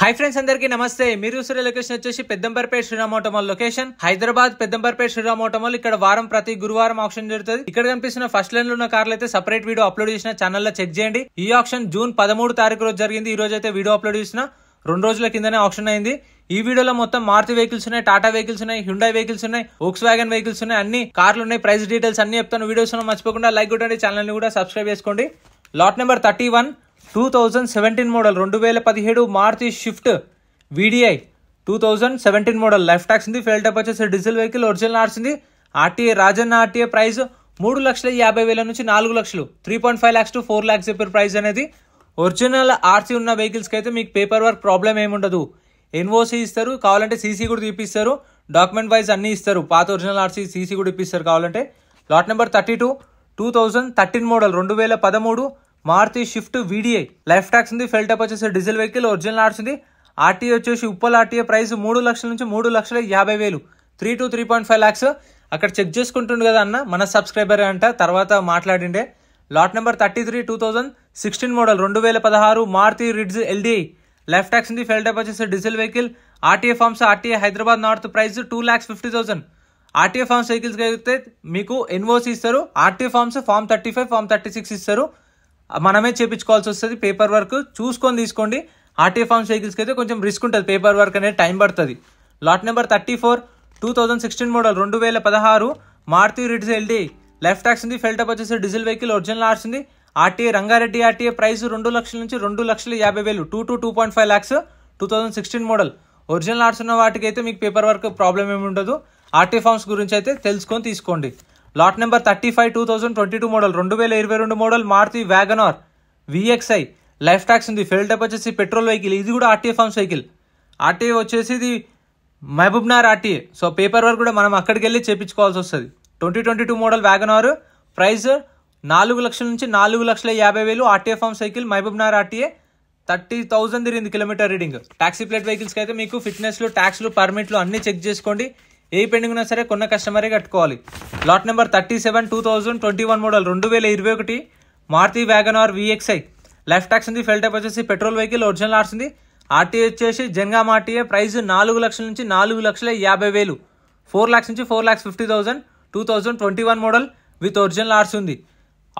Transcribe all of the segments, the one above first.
hi friends అందరికీ నమస్తే మీరు చూసే లొకేషన్ వచ్చేసి పెద్దంబర్పేట శ్రీరామోటమాల్ లొకేషన్ హైదరాబాద్ పెద్దంబర్పేట శ్రీరామోటమల్ ఇక్కడ వారం ప్రతి గురువారం ఆప్షన్ జరుగుతుంది ఇక్కడ కనిపిస్తున్న ఫస్ట్ లైన్ లో ఉన్న కార్లు అయితే సపరేట్ వీడియో అప్లోడ్ చేసిన ఛానల్ లో చెక్ చేయండి ఈ ఆప్షన్ జూన్ పదమూడు తారీఖు రోజు జరిగింది ఈ రోజు అయితే వీడియో అప్లోడ్ చేసిన రెండు రోజుల కిందనే ఆప్షన్ అయింది ఈ వీడియోలో మొత్తం మారుతి వెహికల్స్ ఉన్నాయి టాటా వెహికల్స్ ఉన్నాయి హుండై వెహికల్స్ ఉన్నాయి ఓక్స్ వ్యాగన్ వెహికల్స్ ఉన్నాయి అన్ని కార్లు ఉన్నాయి ప్రైస్ డీటెయిల్స్ అన్ని చెప్తాను వీడియోస్ మర్చిపోకుండా లైక్ కొట్టండి ని కూడా సబ్స్క్రైబ్ చేసుకోండి lot number thirty one two thousand seventeen model రెండు వేల పదిహేడు Maruti Swift VDI two thousand seventeen model life tax ఉంది ఫెయిల్ టైప్ వచ్చేసి డీజిల్ వెహికల్ ఒరిజినల్ ఆర్సింది ఆర్టీఏ రాజన్న ఆర్టీఏ ప్రైస్ మూడు లక్షల యాభై వేల నుంచి నాలుగు లక్షలు three point five lakhs to four lakhs చెప్పిన ప్రైస్ అనేది ఒరిజినల్ ఆర్సీ ఉన్న వెహికల్స్కి అయితే మీకు పేపర్ వర్క్ ప్రాబ్లం ఏముండదు ఎన్ఓసీ ఇస్తారు కావాలంటే సీసీ కూడా తీపిస్తారు డాక్యుమెంట్ వైజ్ అన్నీ ఇస్తారు పాత ఒరిజినల్ ఆర్సీ సీసీ కూడా ఇప్పిస్తారు కావాలంటే lot number thirty two two thousand thirteen model రెండు వేల పదమూడు Maruti Swift VDI life tax ఉంది ఫెల్ టైప్ వచ్చేసి డీజిల్ వెహికల్ ఒరిజినల్ ఆర్ట్స్ ఉంది వచ్చేసి ఉప్పల్ ఆర్టీఏ ప్రైస్ మూడు లక్షల నుంచి మూడు లక్షల యాభై వేలు three to three point five lakhs అక్కడ చెక్ చేసుకుంటుండు కదా అన్న మన సబ్స్క్రైబర్ అంట తర్వాత మాట్లాడిండే lot number thirty three two thousand sixteen model రెండు వేల పదహారు Maruti Ritz LDI life tax ఉంది ఫెల్ టైప్ వచ్చేసి diesel vehicle RTA forms RTA Hyderabad north price two lakhs fifty thousand RTA forms vehicles అయితే మీకు ఎన్ఓసి ఇస్తారు RTA forms form thirty five form thirty six ఇస్తారు మనమే చేపించుకోవాల్సి వస్తుంది పేపర్ వర్క్ చూసుకొని తీసుకోండి ఆర్టీఏ ఫార్మ్స్ వెహికల్స్కి అయితే కొంచెం రిస్క్ ఉంటుంది పేపర్ వర్క్ అనేది టైం పడుతుంది lot number thirty four two thousand sixteen model రెండు వేల పదహారు Maruti Ritz LDI life tax ఉంది ఫెల్ట్ అప్ వచ్చేసి డీజిల్ వెహికల్ ఒరిజినల్ ఆర్ట్స్ ఉంది ఆర్టీఏ రంగారెడ్డి ఆర్టీఏ ప్రైస్ రెండు లక్షల నుంచి రెండు లక్షల యాభై వేలు two to two point five lakhs two thousand sixteen model original ఆర్ట్స్ ఉన్న వాటికి అయితే మీకు పేపర్ వర్క్ ప్రాబ్లం ఏమి ఉండదు ఆర్టీ ఫార్మ్స్ గురించి అయితే తెలుసుకొని తీసుకోండి lot number thirty five two thousand twenty two model రెండు వేల ఇరవై రెండు model Maruti WagonR VXI life tax ఉంది ఫెయిల్ టైప్ వచ్చేసి పెట్రోల్ వెహికల్ ఇది కూడా ఆర్టీఏ ఫార్మ్స్ వెహికల్ ఆర్టీఏ వచ్చేసి ఇది Mahabubnagar RTA so paper work కూడా మనం అక్కడికి వెళ్ళి చేపించుకోవాల్సి వస్తుంది twenty twenty two model WagonR price నాలుగు లక్షల నుంచి నాలుగు లక్షల యాభై వేలు ఆర్టీఏ ఫామ్ సైకిల్ మహబూబ్నార్ ఆర్టీఏ థర్టీ థౌసండ్ తిరిగింది కిలోమీటర్ రీడింగ్ ట్యాక్సీ ప్లేట్ వెహికల్స్కి అయితే మీకు ఫిట్నెస్లు ట్యాక్స్లు పర్మిట్లు అన్నీ చెక్ చేసుకోండి ఏ పెండింగ్ ఉన్నా సరే కొన్న కస్టమరే కట్టుకోవాలి lot number thirty seven two thousand twenty one model రెండు వేల ఇరవై ఒకటి Maruti wagon R VXI life tax ఉంది ఫెల్ టైప్ వచ్చేసి పెట్రోల్ వెహికల్ ఒరిజినల్ ఆర్స్ ఉంది ఆర్టీ వచ్చేసి జన్గా ఆర్టీఏ ప్రైస్ నాలుగు లక్షల నుంచి నాలుగు లక్షల యాభై వేలు ఫోర్ ల్యాక్స్ నుంచి four lakhs fifty thousand two thousand twenty one model with original ఆర్స్ ఉంది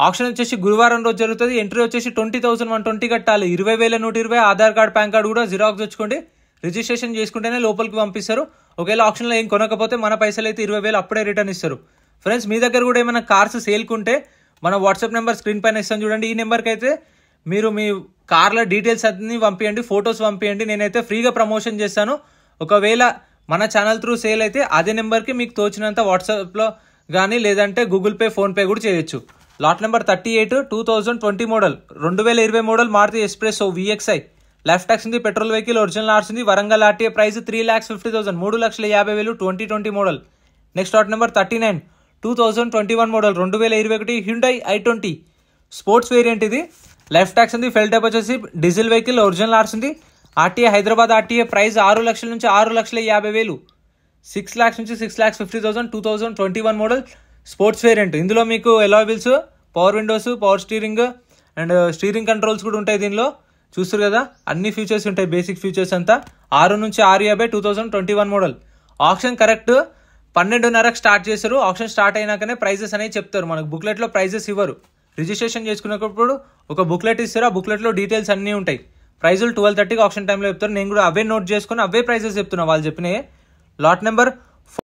ఆప్షన్ వచ్చేసి గురువారం రోజు జరుగుతుంది ఎంట్రీ వచ్చేసి ట్వంటీ థౌసండ్ వన్ ట్వంటీ కట్టాలి ఇరవై వేల నూట ఇరవై ఆధార్ కార్డ్ పాన్ కార్డు కూడా జిరాక్స్ తెచ్చుకోండి రిజిస్ట్రేషన్ చేసుకుంటేనే లోపలికి పంపిస్తారు ఒకవేళ ఆప్షన్లో ఏం కొనకపోతే మన పైసలు అయితే ఇరవై వేలు అప్పుడే రిటర్న్ ఇస్తారు ఫ్రెండ్స్ మీ దగ్గర కూడా ఏమైనా కార్స్ సేల్కుంటే మన వాట్సాప్ నెంబర్ స్క్రీన్ పైన ఇస్తాను చూడండి ఈ నెంబర్కి అయితే మీరు మీ కార్ల డీటెయిల్స్ అన్నీ పంపించండి ఫొటోస్ పంపించండి నేనైతే ఫ్రీగా ప్రమోషన్ చేస్తాను ఒకవేళ మన ఛానల్ త్రూ సేల్ అయితే అదే నెంబర్కి మీకు తోచినంత వాట్సాప్లో కానీ లేదంటే గూగుల్ పే ఫోన్పే కూడా చేయొచ్చు lot number thirty eight two thousand twenty model రెండు వేల ఇరవై మోడల్ మారుతి ఎక్స్ప్రెస్ ఓ విఎక్స్ఐ లైఫ్ ట్యాక్స్ ఉంది పెట్రోల్ వెహికల్ ఒరిజినల్ ఆర్స్ ఉంది Warangal RTA price three lakhs fifty thousand మూడు లక్షల యాభై వేలు twenty twenty model next lot number thirty nine two thousand twenty one model రెండు వేల ఇరవై ఒకటి Hyundai i twenty sports variant ఇది లైఫ్ ట్యాక్స్ ఉంది ఫెల్ టైప్ వచ్చేసి డీజిల్ వెహికల్ ఒరిజినల్ ఆర్స్ ఉంది ఆర్టీఏ హైదరాబాద్ ఆర్టీఏ ప్రైస్ ఆరు లక్షల నుంచి ఆరు లక్షల యాభై వేలు సిక్స్ ల్యాక్స్ నుంచి six lakhs fifty thousand two thousand twenty one model sports variant ఇందులో మీకు ఎలాబిల్స్ power windows power steering and steering controls కూడా ఉంటాయి దీనిలో చూస్తారు కదా అన్ని ఫ్యూచర్స్ ఉంటాయి బేసిక్ ఫ్యూచర్స్ అంతా ఆరు నుంచి ఆరు యాభై two thousand twenty one model option correct పన్నెండున్నరకు స్టార్ట్ చేశారు ఆప్షన్ స్టార్ట్ అయినాకనే ప్రైజెస్ అనేవి చెప్తారు మనకు బుక్లెట్లో ప్రైజెస్ ఇవ్వరు రిజిస్ట్రేషన్ చేసుకునేటప్పుడు ఒక బుక్లెట్ ఇస్తారు ఆ బుక్లెట్లో డీటెయిల్స్ అన్నీ ఉంటాయి ప్రైజులు ట్వెల్వ్ థర్టీకి ఆప్షన్ టైంలో చెప్తారు నేను కూడా అవే నోట్ చేసుకుని అవే ప్రైజెస్ చెప్తున్నా వాళ్ళు చెప్పినాయి లాట్ నెంబర్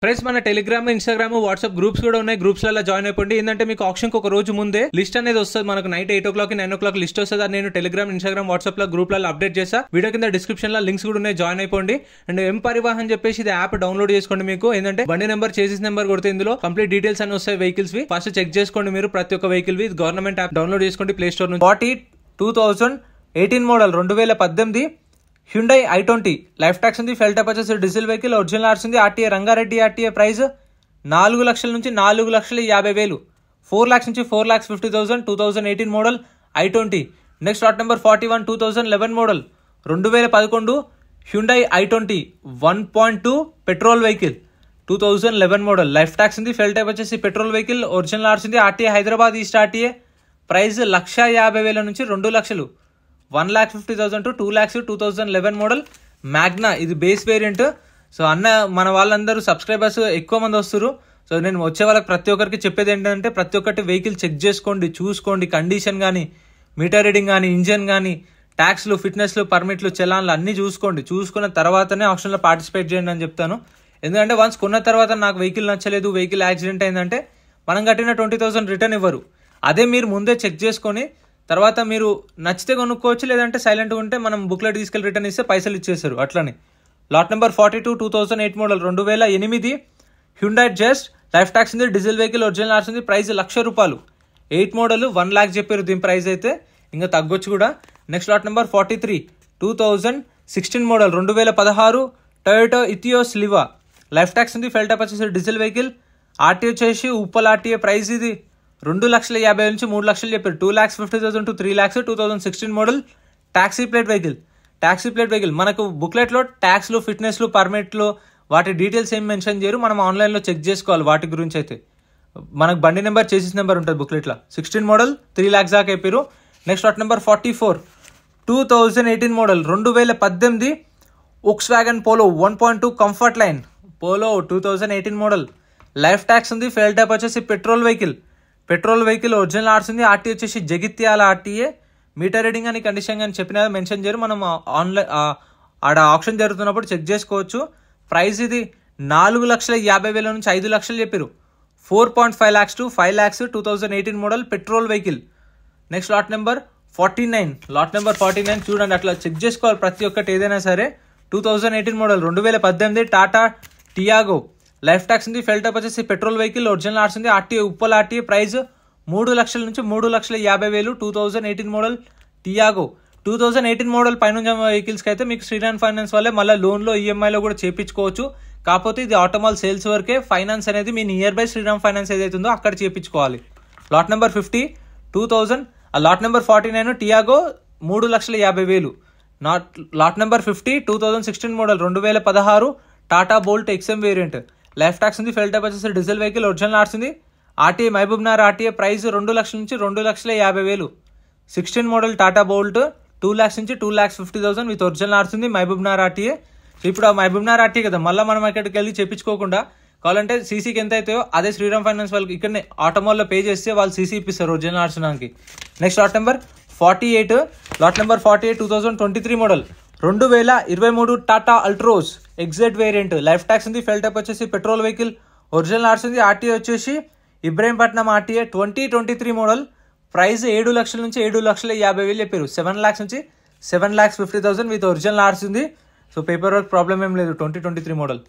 ఫ్రెండ్స్ మన టెలిగ్రామ్ ఇన్స్టాగ్రామ్ వాట్సాప్ గ్రూప్స్ కూడా ఉన్నాయి గ్రూప్స్ అలా జాయిన్ అయిపోండి ఏంటంటే మీకు ఆప్షన్ ఒక రోజు ముందే లిస్ట్ అనేది వస్తుంది మనకు night eight o'clock nine o'clock list వస్తుంది నేను టెలిగ్రామ్ ఇన్స్టాగ్రామ్ వాట్సాప్ లో గ్రూప్లలో అప్డేట్ చేసా వీడియో కింద డిస్క్రిప్షన్ లో లింక్స్ కూడా ఉన్నాయి జాయిన్ అయిపోండి అండ్ ఎం పరివాహన్ చెప్పేసి ఇది యాప్ డౌన్లోడ్ చేసుకోండి మీకు ఏంటంటే బండి నెంబర్ చేసెస్ నెంబర్ కొడితే ఇందులో కంప్లీట్ డీటెయిల్స్ అని వస్తాయి వెహికల్స్ ఫస్ట్ చెక్ చేసుకోండి మీరు ప్రతి ఒక్క వెహికల్ వి గవర్నమెంట్ యాప్ డౌన్లోడ్ చేసుకోండి ప్లే స్టోర్ నుంచి forty two thousand eighteen model రెండు వేల పద్దెనిమిది Hyundai i twenty life tax ఉంది ఫెల్ టైప్ వచ్చేసి డీజిల్ వెహికల్ ఒరిజినల్ ఆర్స్ ఉంది ఆర్టీఏ రంగారెడ్డి ఆర్టీఏ ప్రైస్ నాలుగు లక్షల నుంచి నాలుగు లక్షల యాభై వేలు ఫోర్ ల్యాక్స్ నుంచి four lakhs fifty thousand two thousand eighteen model i twenty next lot number forty one two thousand eleven model రెండు వేల పదకొండు Hyundai i twenty one point two petrol vehicle two thousand eleven model life tax ఉంది fuel type వచ్చేసి petrol vehicle original ఆర్స్ ఉంది RTA Hyderabad east RTA price లక్ష యాభై వేల నుంచి రెండు లక్షలు one lakh fifty thousand to two lakhs two thousand eleven model Magna ఇది బేస్ వేరియంట్ సో అన్న మన వాళ్ళందరూ సబ్స్క్రైబర్స్ ఎక్కువ మంది వస్తారు సో నేను వచ్చే వాళ్ళకి ప్రతి ఒక్కరికి చెప్పేది ఏంటంటే ప్రతి ఒక్కటి వెహికల్ చెక్ చేసుకోండి చూసుకోండి కండిషన్ కానీ మీటర్ రీడింగ్ కానీ ఇంజన్ కానీ ట్యాక్స్లు ఫిట్నెస్లు పర్మిట్లు చలాన్లు అన్నీ చూసుకోండి చూసుకున్న తర్వాతనే ఆప్షన్లో పార్టిసిపేట్ చేయండి అని చెప్తాను ఎందుకంటే వన్స్ కొన్న తర్వాత నాకు వెహికల్ నచ్చలేదు వెహికల్ యాక్సిడెంట్ అయిందంటే మనం కట్టిన ట్వంటీ థౌసండ్ రిటర్న్ ఇవ్వరు అదే మీరు ముందే చెక్ చేసుకొని తర్వాత మీరు నచ్చితే కొనుక్కోవచ్చు లేదంటే సైలెంట్గా ఉంటే మనం బుక్లెట్ తీసుకెళ్ళి రిటర్న్ ఇస్తే పైసలు ఇచ్చేసారు అట్లనే lot number forty two two thousand eight model రెండు వేల ఎనిమిది హ్యుండై జస్ట్ లైఫ్ ట్యాక్స్ ఉంది డీజిల్ వెహికల్ ఒరిజినల్ ఆర్స్ ఉంది ప్రైస్ లక్ష రూపాయలు ఎయిట్ మోడల్ వన్ ల్యాక్ చెప్పారు దీని ప్రైస్ అయితే ఇంకా తగ్గొచ్చు కూడా next lot number forty three two thousand sixteen model రెండు వేల పదహారు Toyota Etios Liva life tax ఉంది ఫెల్టాప్ వచ్చేసి డీజిల్ వెహికల్ ఆర్టీఏ చేసి ఉప్పల్ ఆర్టీఏ ప్రైస్ ఇది రెండు లక్షల యాభై నుంచి మూడు లక్షలు చెప్పారు two lakhs fifty thousand to three lakhs two thousand sixteen model taxi plate vehicle taxi plate vehicle మనకు బుక్లెట్లో ట్యాక్స్లు ఫిట్నెస్లు పర్మిట్లు వాటి డీటెయిల్స్ ఏం మెన్షన్ చేయరు మనం ఆన్లైన్లో చెక్ చేసుకోవాలి వాటి గురించి అయితే మనకు బండి నెంబర్ చేసెస్ నెంబర్ ఉంటుంది బుక్లెట్లో సిక్స్టీన్ మోడల్ త్రీ ల్యాక్స్ దాకా అయిపోయారు next lot number forty four two thousand eighteen model రెండు వేల పద్దెనిమిది Volkswagen Polo one point two Comfortline Polo two thousand eighteen model life tax ఉంది ఫెయిల్ టైప్ వచ్చేసి petrol vehicle petrol vehicle original ఆడుతుంది RTA వచ్చేసి Jagtial RTA meter reading అని condition అని చెప్పిన మెన్షన్ చేయరు మనం ఆన్లైన్ ఆడ ఆప్షన్ జరుగుతున్నప్పుడు చెక్ చేసుకోవచ్చు ప్రైస్ ఇది నాలుగు లక్షల యాభై వేల నుంచి ఐదు లక్షలు చెప్పారు four point five lakhs to five lakhs two thousand eighteen model petrol vehicle next lot number forty nine lot number forty nine చూడండి అట్లా చెక్ చేసుకోవాలి ప్రతి ఒక్కటి ఏదైనా సరే టూ థౌజండ్ ఎయిటీన్ మోడల్ రెండు వేల పద్దెనిమిది టాటా టియాగో లైఫ్ ట్యాక్స్ ఉంది ఫెల్ టాప్ వచ్చేసి పెట్రోల్ వెహికల్ ఒరిజినల్ ఆర్ట్స్ ఉంది ఆర్టీఏ ఉప్పల్ ఆర్టీఏ ప్రైస్ మూడు లక్షల నుంచి మూడు లక్షల యాభై వేలు two thousand eighteen model Tiago two thousand eighteen model పైన వెహికల్స్కి అయితే మీకు శ్రీరామ్ ఫైనాన్స్ వల్లే మళ్ళీ లోన్లో ఈఎంఐలో కూడా చేయించుకోవచ్చు కాకపోతే ఇది ఆటోమాల్ సేల్స్ వరకే ఫైనాన్స్ అనేది మీ నియర్ బై శ్రీరామ్ ఫైనాన్స్ ఏదైతే ఉందో అక్కడ చేయించుకోవాలి lot number fifty two thousand ఆ lot number forty nine Tiago మూడు లక్షల యాభై వేలు not lot number fifty two thousand sixteen model రెండు వేల పదహారు Tata Bolt XM variant life tax ఉంది ఫెల్ టైప్ వచ్చేసి డీజిల్ వెహికల్ ఒరిజినల్ ఆర్ట్స్ ఉంది RTA Mahabubnagar RTA price రెండు లక్షల నుంచి రెండు లక్షల యాభై వేలు sixteen model Tata bolt two lakhs నుంచి two lakhs fifty thousand with original arts ఉంది మహబూబ్ నగర్ ఆర్టీఏ ఇప్పుడు ఆ మహబూబ్ నగర్ ఆర్టీఏ కదా మళ్ళీ మనం ఇక్కడికి వెళ్ళి చెప్పించుకోకుండా కావాలంటే సీసీకి ఎంత అవుతాయో అదే శ్రీరామ్ ఫైనాన్స్ వాళ్ళకి ఇక్కడనే ఆటోమోల్లో పే చేస్తే వాళ్ళు సీసీ ఇప్పిస్తారు ఒరిజినల్ ఆర్సనానికి next lot number forty eight lot number forty eight two thousand twenty three model రెండు వేల ఇరవై మూడు Tata Altroz XT variant life tax ఉంది ఫెల్ టైప్ వచ్చేసి పెట్రోల్ వెహికల్ ఒరిజినల్ ఆర్స్ ఉంది ఆర్టీఏ వచ్చేసి Ibrahimpatnam RTA twenty twenty three model price ఏడు లక్షల నుంచి ఏడు లక్షల యాభై వేలు చెప్పారు సెవెన్ ల్యాక్స్ నుంచి seven lakhs fifty thousand with original ఆర్స్ ఉంది సో పేపర్ వర్క్ ప్రాబ్లం ఏం లేదు twenty twenty three model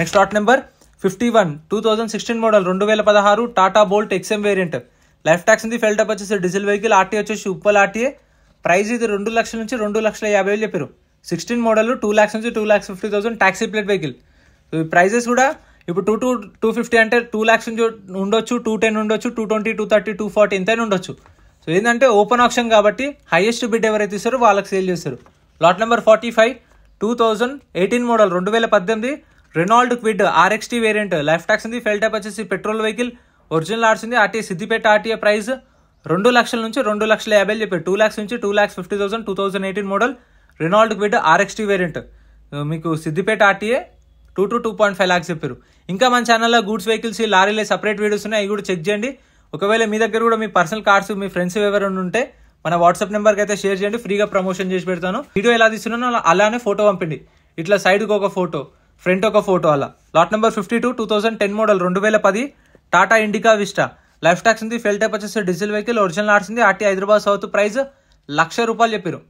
next lot number fifty one two thousand sixteen model రెండు వేల పదహారు Tata Bolt XM variant life tax ఉంది ఫెల్టప్ వచ్చేసి డీజిల్ వెహికల్ ఆర్టీ వచ్చేసి Uppal RTA price ఇది రెండు లక్షల నుంచి రెండు లక్షల యాభై వేలు చెప్పారు సిక్స్టీన్ మోడల్ టూ ల్యాక్స్ నుంచి two lakhs fifty thousand taxi plate vehicle prices కూడా ఇప్పుడు టూ టూ టూ ఫిఫ్టీ అంటే టూ ల్యాక్స్ నుంచి ఉండొచ్చు టూ టెన్ ఉండొచ్చు two twenty two thirty two forty ఎంతైనా ఉండొచ్చు సో ఏంటంటే ఓపెన్ ఆప్షన్ కాబట్టి హైయెస్ట్ బిడ్ ఎవరైతే ఇస్తారో వాళ్ళకి సేల్ చేస్తారు lot number forty five two thousand eighteen model రెండు వేల పద్దెనిమిది Renault Kwid RXT variant life tax ఉంది ఫెల్ టైప్ వచ్చేసి పెట్రోల్ వెహికల్ ఒరిజినల్ ఆర్ట్స్ ఉంది ఆర్టీఏ సిద్దిపేట ఆర్టీఏ ప్రైస్ రెండు లక్షల నుంచి రెండు లక్షల యాభై చెప్పారు టూ ల్యాక్స్ నుంచి two lakhs fifty thousand two thousand eighteen model రెనాల్డ్కి పెట్టి ఆర్ఎక్స్టీ వేరియంట్ మీకు Siddipet RTA two to two point five lakhs చెప్పారు ఇంకా మన ఛానల్లో గూడ్స్ వెహికల్స్ లారీలే సపరేట్ వీడియోస్ ఉన్నాయి అవి కూడా చెక్ చేయండి ఒకవేళ మీ దగ్గర కూడా మీ పర్సనల్ కార్డ్స్ మీ ఫ్రెండ్స్ ఎవరైనా ఉంటే మన వాట్సాప్ నెంబర్కి అయితే షేర్ చేయండి ఫ్రీగా ప్రమోషన్ చేసి పెడతాను వీడియో ఎలా తీస్తున్నానో అలానే ఫోటో పంపిండి ఇట్లా సైడ్కి ఒక ఫోటో ఫ్రంట్ ఒక ఫోటో అలా lot number fifty two two thousand ten model రెండు వేల పది Tata Indica Vista life tax ఉంది ఫెల్ టైప్ వచ్చేసి డీజిల్ వెహికల్ ఒరిజినల్ ఆర్ట్స్ ఉంది ఆర్టీ హైదరాబాద్ సౌత్ ప్రైస్ లక్ష రూపాయలు చెప్పారు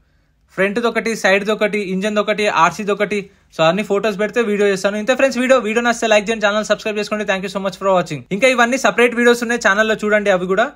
ఫ్రంట్ ఒకటి సైడ్ ఒకటి ఇంజన్ ఒకటి ఆర్సీ ఒకటి సో అన్ని ఫోటోస్ పెడితే వీడియో చేస్తాను ఇంత ఫ్రెండ్స్ వీడియో వీడియో నచ్చితే లైక్ చేయండి ఛానల్ సబ్స్క్రైబ్ చేసుకోండి thank you so much for watching ఇంకా ఇవన్నీ సపరేట్ వీడియోస్ ఉన్నాయి ఛానల్లో చూడండి అవి కూడా